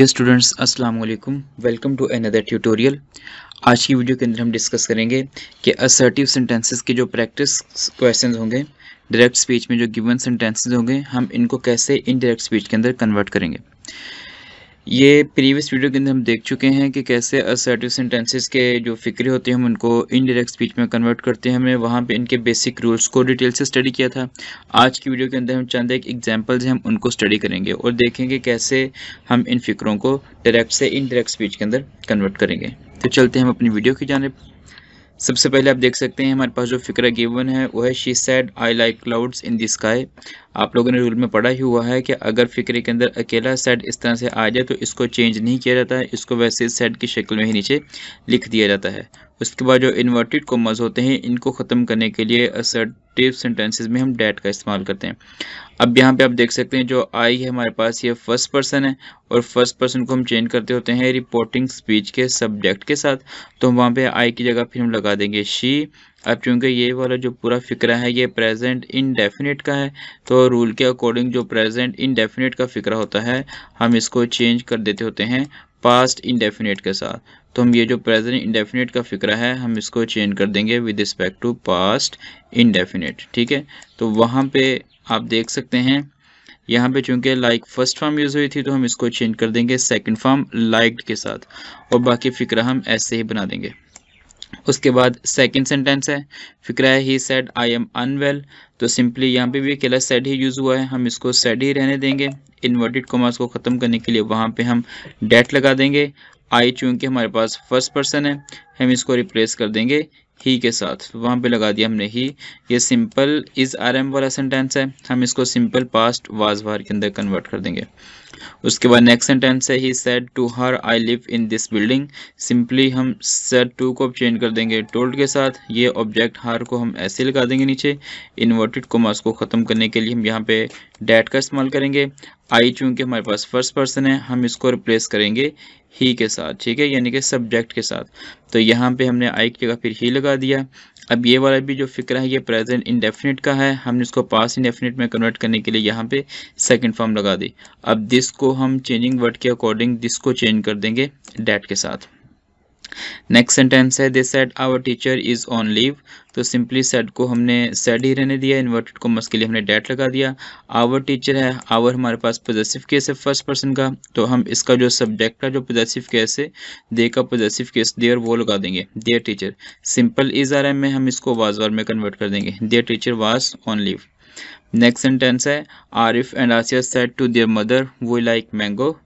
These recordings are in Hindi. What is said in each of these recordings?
ये स्टूडेंट्स अस्सलाम वालेकुम वेलकम टू अनदर ट्यूटोरियल आज की वीडियो के अंदर हम डिस्कस करेंगे कि असर्टिव सेंटेंसेस के जो प्रैक्टिस क्वेश्चंस होंगे डायरेक्ट स्पीच में जो गिवन सेंटेंसेस होंगे हम इनको कैसे इनडायरेक्ट स्पीच के अंदर कन्वर्ट करेंगे ये प्रीवियस वीडियो के अंदर हम देख चुके हैं कि कैसे असर्टिव सेंटेंसेस के जो फिक्रे होते हैं हम उनको इनडायरेक्ट स्पीच में कन्वर्ट करते हैं हमने वहाँ पे इनके बेसिक रूल्स को डिटेल से स्टडी किया था आज की वीडियो के अंदर हम चंद एक एग्जांपल्स हम उनको स्टडी करेंगे और देखेंगे कैसे हम इन फिक्रों को डायरेक्ट से इनडायरेक्ट स्पीच के अंदर कन्वर्ट करेंगे तो चलते हैं हम अपनी वीडियो की जानब सबसे पहले आप देख सकते हैं हमारे पास जो फिक्र गिवन है वो है she said I like clouds in the sky आप लोगों ने रूल में पढ़ा ही हुआ है कि अगर फिक्र के अंदर अकेला सेट इस तरह से आ जाए तो इसको चेंज नहीं किया जाता है इसको वैसे सेट की शक्ल में ही नीचे लिख दिया जाता है उसके बाद जो इन्वर्टेड कोमास होते हैं इनको ख़त्म करने के लिए असर्टिव सेंटेंसेस में हम डैट का इस्तेमाल करते हैं अब यहाँ पे आप देख सकते हैं जो आई है हमारे पास ये फर्स्ट पर्सन है और फर्स्ट पर्सन को हम चेंज करते होते हैं रिपोर्टिंग स्पीच के सब्जेक्ट के साथ तो वहाँ पर आई की जगह फिर हम लगा देंगे शी अब चूँकि ये वाला जो पूरा फिक्रा है ये प्रेजेंट इनडेफिनेट का है तो रूल के अकॉर्डिंग जो प्रेजेंट इनडेफिनेट का फिक्रा होता है हम इसको चेंज कर देते होते हैं पास्ट इंडेफिनेट के साथ तो हम ये जो प्रेजेंट इंडेफिनेट का फिक्र है हम इसको चेंज कर देंगे with respect to past indefinite ठीक है तो वहाँ पे आप देख सकते हैं यहाँ पे चूंकि लाइक फर्स्ट फॉर्म यूज़ हुई थी तो हम इसको चेंज कर देंगे सेकंड फॉर्म लाइक के साथ और बाकी फिक्र हम ऐसे ही बना देंगे उसके बाद सेकंड सेंटेंस है फिक्र है he said I am unwell तो सिंपली यहाँ पे भी अकेला सेड ही यूज़ हुआ है हम इसको सेड ही रहने देंगे इन्वर्टेड कॉमर्स को ख़त्म करने के लिए वहाँ पे हम डेट लगा देंगे आई चूँकि हमारे पास फर्स्ट पर्सन है हम इसको रिप्लेस कर देंगे ही के साथ वहाँ पे लगा दिया हमने ही ये सिंपल इज़ आर एम वाला सेंटेंस है हम इसको सिंपल पास्ट वाजवार के अंदर कन्वर्ट कर देंगे उसके बाद नेक्स्ट सेंटेंस है he said to her I live in this building simply हम सेड टू को चेंज कर देंगे टोल्ड के साथ ये ऑब्जेक्ट हार को हम ऐसे लगा देंगे नीचे इन्वर्टेड कोमास को ख़त्म करने के लिए हम यहाँ पे डैट का इस्तेमाल करेंगे आई चूँकि हमारे पास फर्स्ट पर्सन है हम इसको रिप्लेस करेंगे ही के साथ ठीक है यानी कि सब्जेक्ट के साथ तो यहाँ पे हमने आई की जगह फिर ही लगा दिया अब ये वाला भी जो फिक्र है ये प्रेजेंट इंडेफिनिट का है हमने इसको पास इंडेफिनिट में कन्वर्ट करने के लिए यहाँ पे सेकंड फॉर्म लगा दी अब दिस को हम चेंजिंग वर्ड के अकॉर्डिंग दिस को चेंज कर देंगे डेट के साथ नेक्स्ट सेंटेंस है they said our teacher is on leave तो सिंपली सेट को हमने सेट ही रहने दिया इन्वर्टेड कॉमर्स के लिए हमने डेट लगा दिया आवर टीचर है आवर हमारे पास पोजेसिव केस है फर्स्ट पर्सन का तो हम इसका जो सब्जेक्ट का जो पोजेसिव केस है दे का पोजेसिव केस देयर वो लगा देंगे their teacher simple is are am में हम इसको वाज वार में कन्वर्ट कर देंगे their teacher was on leave next sentence है Arif and Asiya said to their mother we like mango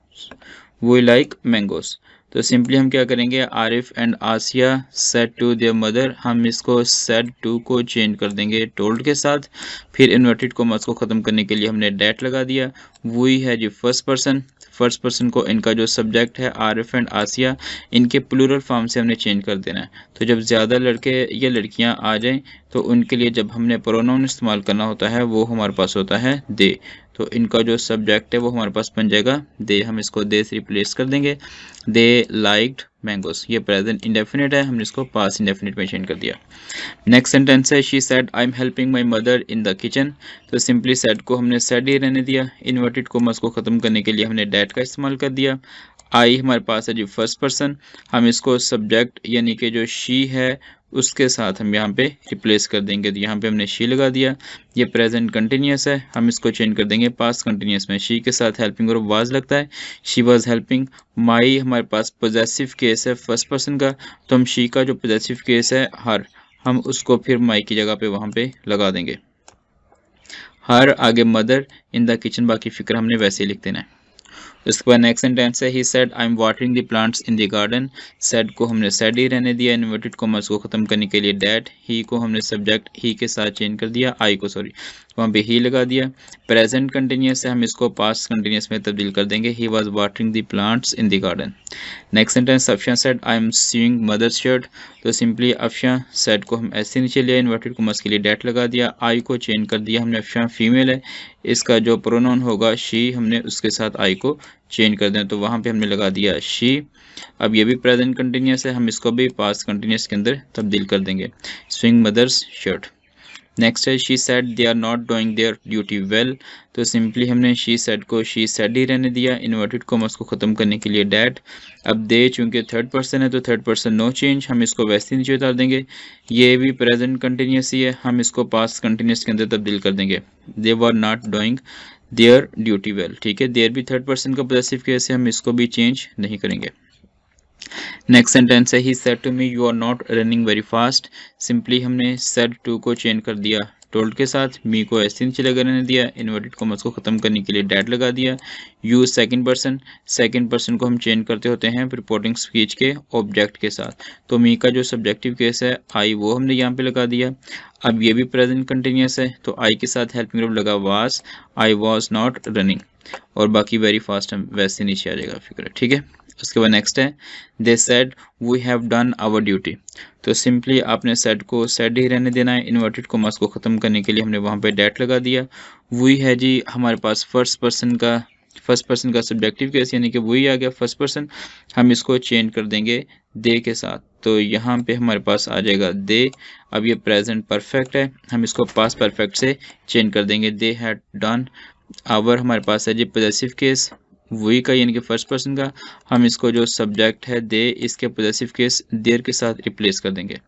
we like mangoes तो सिंपली हम क्या करेंगे Arif and Asiya said to their mother हम इसको सेट टू को चेंज कर देंगे टोल्ड के साथ फिर इन्वर्टेड कोमास को ख़त्म करने के लिए हमने डेट लगा दिया वही है जी फर्स्ट पर्सन फर्स्ट पर्सन को इनका जो सब्जेक्ट है आरिफ एंड आसिया इनके प्लूरल फॉर्म से हमने चेंज कर देना है तो जब ज़्यादा लड़के या लड़कियां आ जाएं तो उनके लिए जब हमने प्रोनाउन इस्तेमाल करना होता है वो हमारे पास होता है दे तो इनका जो सब्जेक्ट है वो हमारे पास बन जाएगा दे हम इसको दे से रिप्लेस कर देंगे दे लाइक्ड मैंगोस ये प्रेजेंट इंडेफिनेट है हमने इसको पास इंडेफिनेट में चेंज कर दिया नेक्स्ट सेंटेंस है she said I am helping my mother in the kitchen तो सिंपली सेड को हमने सेड ही रहने दिया इन्वर्टेड को मस को ख़त्म करने के लिए हमने डैट का इस्तेमाल कर दिया आई हमारे पास है जी फर्स्ट पर्सन हम इसको सब्जेक्ट यानी कि जो शी है उसके साथ हम यहाँ पे रिप्लेस कर देंगे तो यहाँ पे हमने शी लगा दिया ये प्रेजेंट कंटिन्यूस है हम इसको चेंज कर देंगे पास कंटिन्यूस में शी के साथ हेल्पिंग और वाज लगता है शी वाज हेल्पिंग माई हमारे पास पोजेसिव केस है फर्स्ट पर्सन का तो हम शी का जो पोजेसिव केस है हर हम उसको फिर माई की जगह पर वहाँ पर लगा देंगे हर आगे मदर इन द किचन बाकी फिक्र हमने वैसे ही लिख देना है उसके बाद नेक्स्ट सेंटेंस है he said I am watering the plants in the garden said को हमने सेड ही रहने दिया इन्वर्टेड कॉमर्स को ख़त्म करने के लिए डैट ही को हमने सब्जेक्ट ही के साथ चेंज कर दिया आई को सॉरी वहाँ पे ही लगा दिया प्रेजेंट कंटिन्यूस से हम इसको पास्ट कंटिन्यूस में तब्दील कर देंगे he was watering the plants in the garden next sentence Afsha said I am seeing mother shirt तो सिंपली अफशा सेट को हम ऐसे नीचे लिया इन्वर्टेड को मस के लिए डेट लगा दिया आई को चेंज कर दिया हमने अफशा फीमेल है इसका जो प्रोनाउन होगा शी हमने उसके साथ आई को चेंज कर दें तो वहाँ पर हमने लगा दिया शी अब ये भी प्रेजेंट कंटिन्यूस है हम इसको भी पास्ट कंटिन्यूस के अंदर तब्दील कर देंगे स्विंग मदर्स शर्ट नेक्स्ट है she said they are not doing their duty well तो सिंपली हमने शी सेड को शी सेड ही रहने दिया इन्वर्टेड हम को ख़त्म करने के लिए डैट अब दे चूंकि थर्ड पर्सन है तो थर्ड पर्सन नो चेंज हम इसको वैसे ही नीचे उतार देंगे ये भी प्रेजेंट कंटिन्यूस ही है हम इसको पास कंटिन्यूस के अंदर तब्दील कर देंगे they were not doing their duty well ठीक है देयर भी थर्ड पर्सन का पॉजिटिव केस है हम इसको भी चेंज नहीं करेंगे नेक्स्ट सेंटेंस है he said to me you are not running very fast simply हमने सेट टू को चेंज कर दिया टोल्ड के साथ मी को ऐसे नीचे लगा रहने दिया इन्वर्टेड कॉमर्स को ख़त्म करने के लिए डैट लगा दिया you second person second person को हम चेंज करते होते हैं रिपोर्टिंग स्पीच के ऑब्जेक्ट के साथ तो मी का जो सब्जेक्टिव केस है आई वो हमने यहाँ पे लगा दिया अब ये भी प्रेजेंट कंटिन्यूस है तो आई के साथ हेल्पिंग रूप लगा वास आई वॉज नॉट रनिंग और बाकी वेरी फास्ट हम वैसे नीचे आ जाएगा फिक्र ठीक है उसके बाद नेक्स्ट है they said we have done our duty तो सिंपली आपने सेड को सेड ही रहने देना है इन्वर्टेड कोमास को ख़त्म करने के लिए हमने वहाँ पे डेट लगा दिया वही है जी हमारे पास फर्स्ट पर्सन का फर्स्ट पर्सन का सब्जेक्टिव केस यानी कि वही आ गया फर्स्ट पर्सन हम इसको चेंज कर देंगे दे के साथ तो यहाँ पे हमारे पास आ जाएगा दे अब ये प्रेजेंट परफेक्ट है हम इसको पास परफेक्ट से चेंज कर देंगे दे हैड डन आवर हमारे पास है जी पोजेसिव केस वी का यानी कि फर्स्ट पर्सन का हम इसको जो सब्जेक्ट है दे इसके पोजेसिव केस देर के साथ रिप्लेस कर देंगे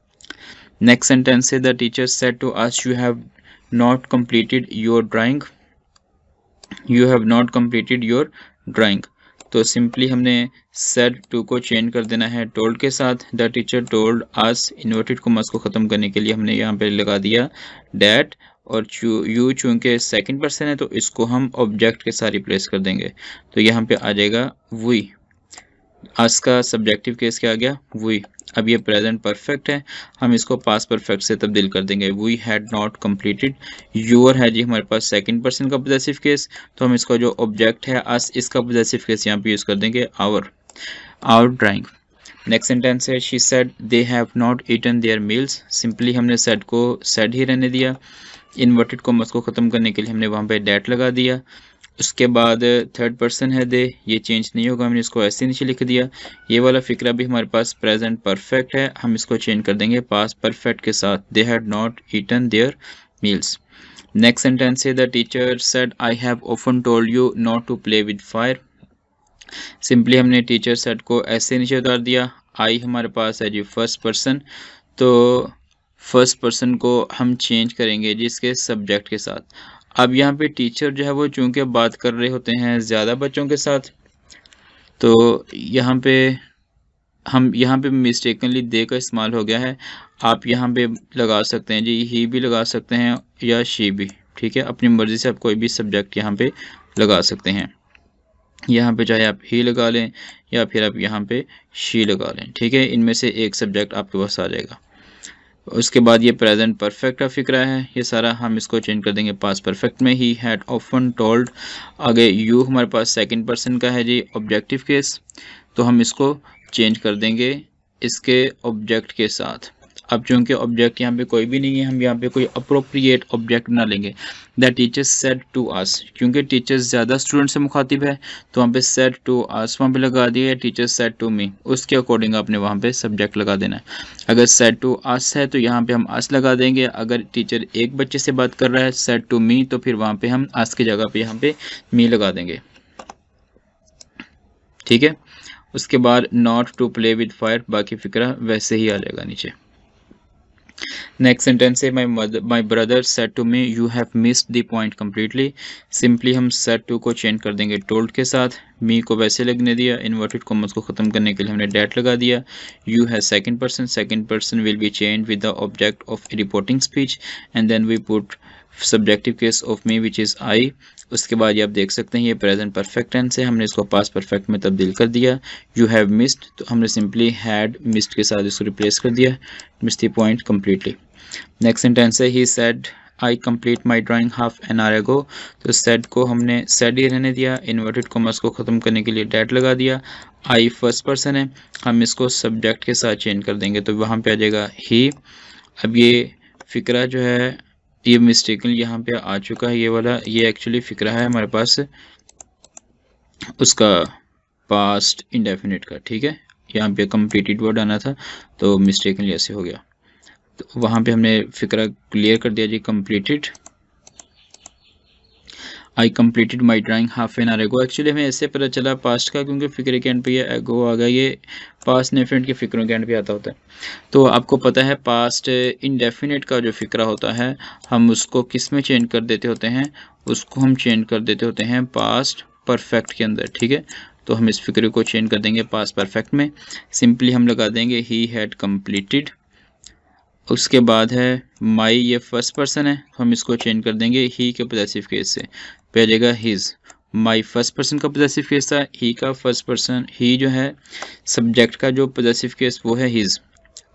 नेक्स्ट सेंटेंस से the teacher said to us you have not completed your drawing you have not completed your drawing तो सिंपली हमने सेट टू को चेंज कर देना है टोल्ड के साथ the teacher told us inverted को मस को ख़त्म करने के लिए हमने यहाँ पे लगा दिया डैट और यू चूँकि सेकंड पर्सन है तो इसको हम ऑब्जेक्ट के साथ रिप्लेस कर देंगे तो यहाँ पे आ जाएगा वही अस का सब्जेक्टिव केस क्या आ गया वही अब ये प्रेजेंट परफेक्ट है हम इसको पास परफेक्ट से तब्दील कर देंगे we had not completed your है जी हमारे पास सेकंड पर्सन का पोजेसिव केस तो हम इसका जो ऑब्जेक्ट है अस इसका पोजेसिव केस यहाँ पे यूज़ कर देंगे our our drawing next sentence है she said they have not eaten their meals simply हमने सेड को सेड ही रहने दिया इन्वर्टेड कॉमर्स को ख़त्म करने के लिए हमने वहाँ पे डेट लगा दिया उसके बाद थर्ड पर्सन है दे ये चेंज नहीं होगा हमने इसको ऐसे नीचे लिख दिया ये वाला फिक्रा भी हमारे पास प्रेजेंट परफेक्ट है हम इसको चेंज कर देंगे पास परफेक्ट के साथ they had not eaten their meals next sentence है the teacher said I have often told you not to play with fire simply हमने टीचर सेट को ऐसे नीचे उतार दिया आई हमारे पास है जी फर्स्ट पर्सन तो फर्स्ट पर्सन को हम चेंज करेंगे जिसके सब्जेक्ट के साथ अब यहाँ पे टीचर जो है वो चूँकि बात कर रहे होते हैं ज़्यादा बच्चों के साथ तो यहाँ पे हम यहाँ पे मिस्टेकनली दे का इस्तेमाल हो गया है आप यहाँ पे लगा सकते हैं जी ही भी लगा सकते हैं या शी भी ठीक है अपनी मर्ज़ी से आप कोई भी सब्जेक्ट यहाँ पे लगा सकते हैं यहाँ पे चाहे आप ही लगा लें या फिर आप यहाँ पे शी लगा लें ठीक है इनमें से एक सब्जेक्ट आपके पास आ जाएगा उसके बाद ये प्रेजेंट परफेक्ट का फिक्रा है ये सारा हम इसको चेंज कर देंगे पास परफेक्ट में ही हैड ऑफन टोल्ड आगे यू हमारे पास सेकंड पर्सन का है जी ऑब्जेक्टिव केस तो हम इसको चेंज कर देंगे इसके ऑब्जेक्ट के साथ अब चूंकि ऑब्जेक्ट यहाँ पे कोई भी नहीं है हम यहाँ पे कोई अप्रोप्रिएट ऑब्जेक्ट ना लेंगे the teacher said to us क्योंकि टीचर ज़्यादा स्टूडेंट से मुखातिब है तो वहाँ पे सेट टू आस वहाँ पे लगा दिया टीचर सेट टू मी उसके अकॉर्डिंग आपने वहाँ पे सब्जेक्ट लगा देना है अगर सेट टू आस है तो यहाँ पे हम आस लगा देंगे अगर टीचर एक बच्चे से बात कर रहा है सेट टू मी तो फिर वहाँ पे हम आस की जगह पे यहाँ पे मी लगा देंगे ठीक है उसके बाद not to play with fire बाकी फिक्रा वैसे ही आ जाएगा नीचे नेक्स्ट सेंटेंस है my mother my brother said to me you have missed the point completely simply हम सेट टू को चेंज कर देंगे टोल्ड के साथ मी को वैसे लगने दिया इन्वर्टेड कॉमर्स को ख़त्म करने के लिए हमने डेट लगा दिया you have second person second person will be change with the object of reporting speech and then we put subjective case of me which is I उसके बाद ये आप देख सकते हैं ये प्रेजेंट परफेक्ट टेंस है हमने इसको पास परफेक्ट में तब्दील कर दिया यू हैव मिस्ड तो हमने सिंपली हैड मिस्ड के साथ इसको रिप्लेस कर दिया miss the point completely next sentence है he said I complete my drawing half an hour ago तो सेट को हमने सेट ही रहने दिया इन्वर्टेड कॉमर्स को ख़त्म करने के लिए डेट लगा दिया आई फर्स्ट पर्सन है हम इसको सब्जेक्ट के साथ चेंज कर देंगे तो वहाँ पे आ जाएगा ही अब ये फिक्रा जो है ये मिस्टेकन यहाँ पे आ चुका है ये वाला ये एक्चुअली फिक्रा है हमारे पास उसका पास्ट इंडेफिनेट का ठीक है यहाँ पे कम्प्लीटेड वर्ड आना था तो मिस्टेकन ऐसे हो गया तो वहाँ पे हमने फिक्रा क्लियर कर दिया जी completed I completed my drawing half an hour ago actually हमें ऐसे पता चला पास्ट का क्योंकि फिक्र के एंड पे ये एगो आ गया ये पास्ट डेफिनेट के फिक्रों के एंड पे आता होता है तो आपको पता है पास्ट इनडेफिनेट का जो फिक्रा होता है हम उसको किस में चेंज कर देते होते हैं उसको हम चेंज कर देते होते हैं पास्ट परफेक्ट के अंदर ठीक है तो हम इस फिक्र को चेंज कर देंगे पास्ट परफेक्ट में सिंपली हम लगा देंगे ही हैड कम्प्लीटेड उसके बाद है माई ये फर्स्ट पर्सन है हम इसको चेंज कर देंगे ही के पोजेसिव केस से पे आ जाएगा हिज माई फर्स्ट पर्सन का पोजेसिव केस था ही का फर्स्ट पर्सन ही जो है सब्जेक्ट का जो पोजेसिव केस वो है हिज़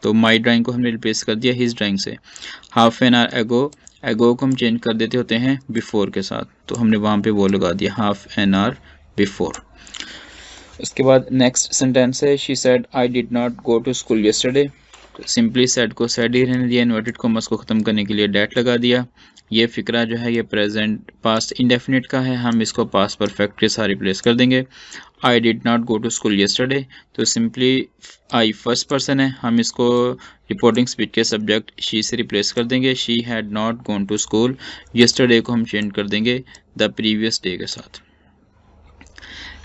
तो माई ड्राइंग को हमने रिप्लेस कर दिया हिज़ ड्राइंग से half an hour ago ago को हम चेंज कर देते होते हैं बिफोर के साथ तो हमने वहाँ पे वो लगा दिया हाफ एन आवर बिफोर उसके बाद नेक्स्ट सेंटेंस है she said I did not go to school yesterday simply said को सेड ही रहने दिया इन्वर्टेड कोमर्स को ख़त्म करने के लिए डेट लगा दिया ये फ़िक्रा जो है ये प्रेजेंट पास्ट इंडेफिनिट का है हम इसको पास्ट परफेक्ट के साथ रिप्लेस कर देंगे I did not go to school yesterday तो सिंपली आई फर्स्ट पर्सन है हम इसको रिपोर्टिंग स्पीच के सब्जेक्ट शी से रिप्लेस कर देंगे she had not gone to school yesterday को हम चेंज कर देंगे द प्रीवियस डे के साथ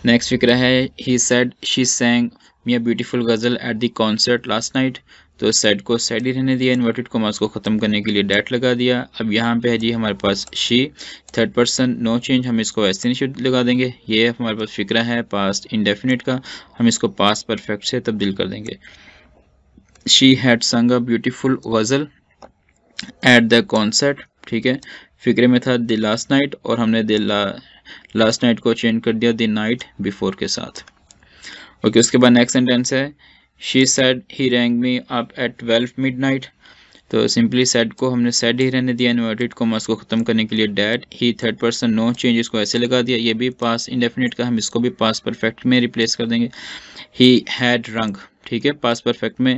नेक्स्ट फिक्रा है he said she sang a beautiful ghazal at the concert last night तो सेट को सेट ही रहने दिया इन्वर्टेड कॉमास को ख़त्म करने के लिए डैट लगा दिया अब यहाँ पे है जी हमारे पास she third person no change हम इसको ऐसे नहीं लगा देंगे ये हमारे पास फिक्रा है पास्ट इंडेफिनिट का हम इसको पास्ट परफेक्ट से तब्दील कर देंगे she had sung a beautiful ghazal at the concert ठीक है फिक्रे में था द लास्ट नाइट और हमने द लास्ट नाइट को चेंज कर दिया द नाइट बिफोर के साथ ओके okay, उसके बाद नेक्स्ट सेंटेंस है she said he rang me up at twelve night तो सिंपली सेड को हमने सेड ही रहने दिया इन्वर्टेड मस को ख़त्म करने के लिए that he third person no change इसको ऐसे लगा दिया ये भी पास इंडेफिनिट का हम इसको भी पास परफेक्ट में रिप्लेस कर देंगे ही हैड रंग ठीक है पास परफेक्ट में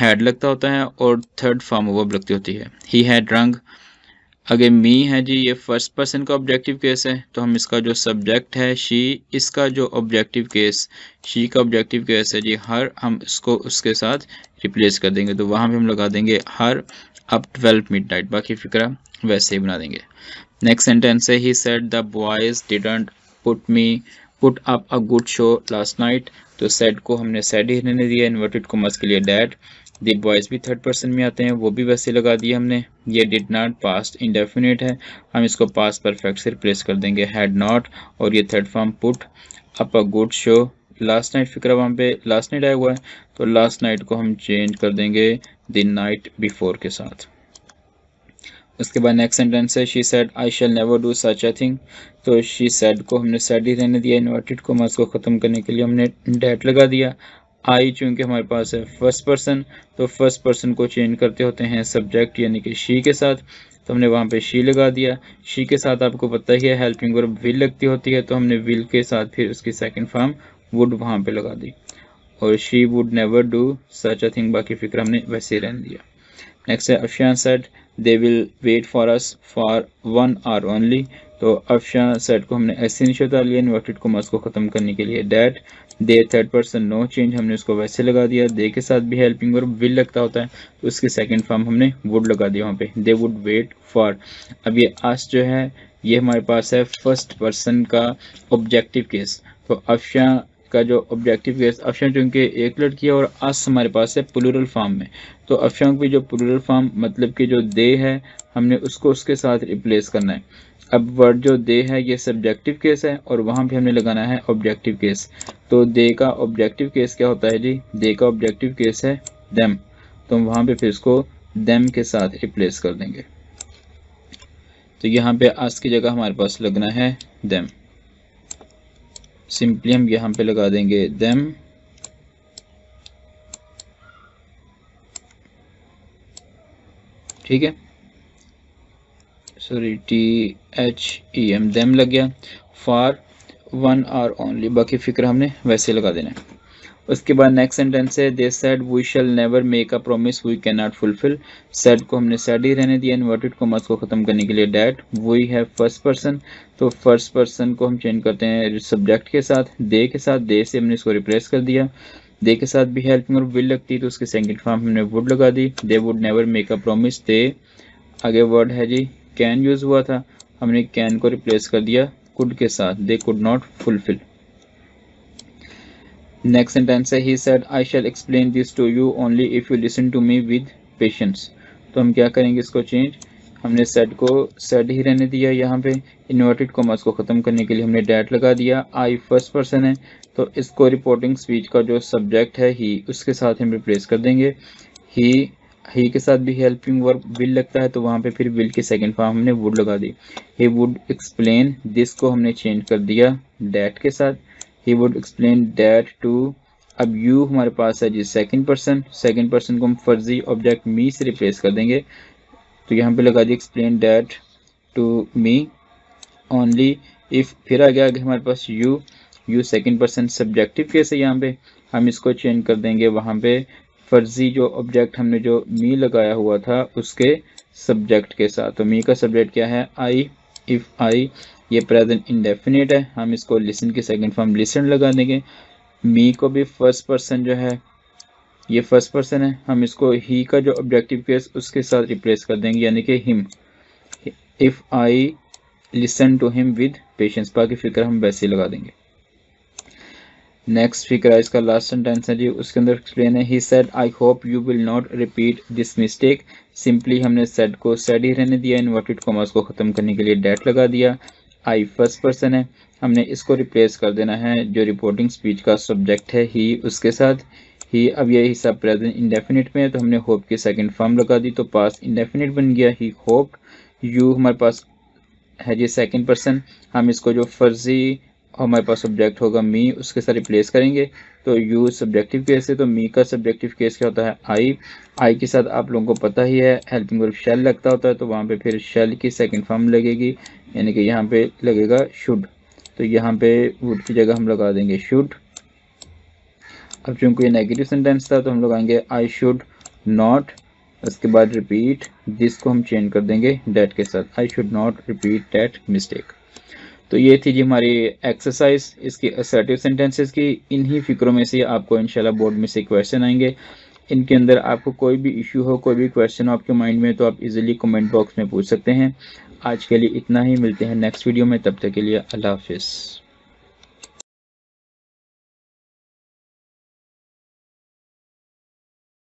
हैड लगता होता है और थर्ड फॉर्म ओवर लगती होती है ही हैड रंग अगर मी है जी ये फर्स्ट पर्सन का ऑब्जेक्टिव केस है तो हम इसका जो सब्जेक्ट है शी इसका जो ऑब्जेक्टिव केस शी का ऑब्जेक्टिव केस है जी हर हम इसको उसके साथ रिप्लेस कर देंगे तो वहाँ पे हम लगा देंगे her up twelve midnight बाकी फिक्रा वैसे ही बना देंगे नेक्स्ट सेंटेंस है he said the boys didn't put me put up a good show last night तो सेट को हमने सेट ही रहने दिया इन्वर्टेड कॉमर्स के लिए डैट द बॉयज़ भी थर्ड पर्सन में आते हैं वो भी वैसे लगा दिया हमने ये डिड नॉट पास्ट इंडेफिनेट है हम इसको पास परफेक्ट से रिप्लेस कर देंगे हैड नॉट और ये third form put up a good show last night फिक्र वहाँ पे लास्ट नाइट आया हुआ है तो लास्ट नाइट को हम चेंज कर देंगे द नाइट बिफोर के साथ उसके बाद नेक्स्ट सेंटेंस है she said I shall never do such a thing तो शी सेड को हमने सेड ही रहने दिया इन्वर्टेड को मैं उसको ख़त्म करने के लिए हमने डेट लगा दिया आई चूंकि हमारे पास है फर्स्ट पर्सन तो फर्स्ट पर्सन को चेंज करते होते हैं सब्जेक्ट यानी कि शी के साथ तो हमने वहाँ पे शी लगा दिया शी के साथ आपको पता ही है हेल्पिंग वर्ब विल लगती होती है तो हमने विल के साथ फिर उसकी सेकंड फॉर्म वुड वहाँ पे लगा दी और she would never do such a thing बाकी फिक्र हमने वैसे ही रहने दिया नेक्स्ट है Afshan said they will wait for us for one hour only तो अफशान सेट को हमने ऐसे निशोता लिया इन्वर्टेड कॉमर्स को ख़त्म करने के लिए that they third person no change हमने उसको वैसे लगा दिया दे के साथ भी हेल्पिंग वर्ब विल लगता होता है उसके सेकंड फॉर्म हमने वुड लगा दिया वहाँ पे दे वुड वेट फॉर अब ये आज जो है ये हमारे पास है फर्स्ट पर्सन का ऑब्जेक्टिव केस तो अफशा का जो ऑब्जेक्टिव केस अफशा चूंकि एक लड़की है और अस हमारे पास है पुलुरल फॉर्म में तो अफशा की जो पुलुरल फॉर्म मतलब कि जो दे है हमने उसको उसके साथ रिप्लेस करना है अब वर्ड जो दे है ये सब्जेक्टिव केस है और वहाँ भी हमने लगाना है ऑब्जेक्टिव केस तो दे का ऑब्जेक्टिव केस क्या होता है जी दे का ऑब्जेक्टिव केस है देम तो हम वहाँ पे फिर इसको देम के साथ रिप्लेस कर देंगे तो यहाँ पे आज की जगह हमारे पास लगना है देम सिंपली हम यहाँ पे लगा देंगे देम ठीक है sorry T H E M them लग गया फार वन आर ओनली बाकी फिक्र हमने वैसे लगा देना है उसके बाद नेक्स्ट सेंटेंस है they said we shall never make a promise we can not fulfil said को हमने सेड ही रहने दिया इन्वर्टेड कॉमर्स को ख़त्म करने के लिए that we have first person तो फर्स्ट पर्सन को हम चेंज करते हैं सब्जेक्ट के साथ दे के साथ दे से हमने इसको रिप्लेस कर दिया दे के साथ भी हेल्पिंग और विल लगती तो उसके सेकंड फॉर्म हमने वुड लगा दी they would never make a promise they आगे वर्ड है जी कैन यूज़ हुआ था हमने कैन को रिप्लेस कर दिया कुड के साथ they could not fulfil next sentence है he said I shall explain this to you only if you listen to me with patience तो हम क्या करेंगे इसको चेंज हमने सेड को सेड ही रहने दिया यहाँ पे इन्वर्टेड कॉमर्स को ख़त्म करने के लिए हमने डेट लगा दिया आई फर्स्ट पर्सन है तो इसको रिपोर्टिंग स्पीच का जो सब्जेक्ट है ही उसके साथ हम रिप्लेस कर देंगे ही ही के साथ भी हेल्पिंग वर्ब विल लगता है तो वहाँ पे फिर विल के सेकंड फॉर्म हमने वुड लगा दी ही वुड एक्सप्लेन दिस को हमने चेंज कर दिया डैट के साथ he would explain that to अब यू हमारे पास है जी सेकंड पर्सन सेकंड पर्सन को हम फर्जी ऑब्जेक्ट मी से रिप्लेस कर देंगे तो यहाँ पे लगा दी explain that to me only if फिर आ गया हमारे पास you you second person subjective case है यहाँ पे हम इसको चेंज कर देंगे वहाँ पे फर्जी जो ऑब्जेक्ट हमने जो मी लगाया हुआ था उसके सब्जेक्ट के साथ तो मी का सब्जेक्ट क्या है आई इफ़ आई ये प्रेजेंट इंडेफिनेट है हम इसको लिसन की सेकंड फॉर्म लिसन लगा देंगे मी को भी फर्स्ट पर्सन जो है ये फर्स्ट पर्सन है हम इसको ही का जो ऑब्जेक्टिव केस उसके साथ रिप्लेस कर देंगे यानी कि him if I listen to him with patience बाकी फिक्र हम वैसे लगा देंगे नेक्स्ट फिगर है इसका लास्ट सेंटेंस है जी उसके अंदर एक्सप्लेन है he said I hope you will not repeat this mistake simply हमने सेड को सेड ही रहने दिया इन्वर्टेड कॉमर्स को ख़त्म करने के लिए डेट लगा दिया आई फर्स्ट पर्सन है हमने इसको रिप्लेस कर देना है जो रिपोर्टिंग स्पीच का सब्जेक्ट है ही उसके साथ ही अब यह हिस्सा प्रेजेंट इंडेफिनिट में है तो हमने होप की सेकेंड फॉर्म लगा दी तो पास इंडेफिनिट बन गया ही होप यू हमारे पास है जी सेकेंड पर्सन हम इसको जो फर्जी हमारे पास सब्जेक्ट होगा मी उसके साथ रिप्लेस करेंगे तो यू सब्जेक्टिव केस है तो मी का सब्जेक्टिव केस क्या होता है आई आई के साथ आप लोगों को पता ही है हेल्पिंग वर्ब शेल लगता होता है तो वहाँ पे फिर शेल की सेकंड फॉर्म लगेगी यानी कि यहाँ पे लगेगा शुड तो यहाँ पे वुड की जगह हम लगा देंगे शुड अब चूंकि ये नेगेटिव सेंटेंस था तो हम लोग आएंगे आई शुड नॉट उसके बाद रिपीट जिसको हम चेंज कर देंगे डेट के साथ I should not repeat that mistake तो ये थी जी हमारी एक्सरसाइज इसकी असर्टिव सेंटेंसेस की इन्हीं फिक्रों में से आपको इंशाल्लाह बोर्ड में से क्वेश्चन आएंगे इनके अंदर आपको कोई भी इश्यू हो कोई भी क्वेश्चन हो आपके माइंड में तो आप इजीली कमेंट बॉक्स में पूछ सकते हैं आज के लिए इतना ही मिलते हैं नेक्स्ट वीडियो में तब तक के लिए अल्लाह हाफिज़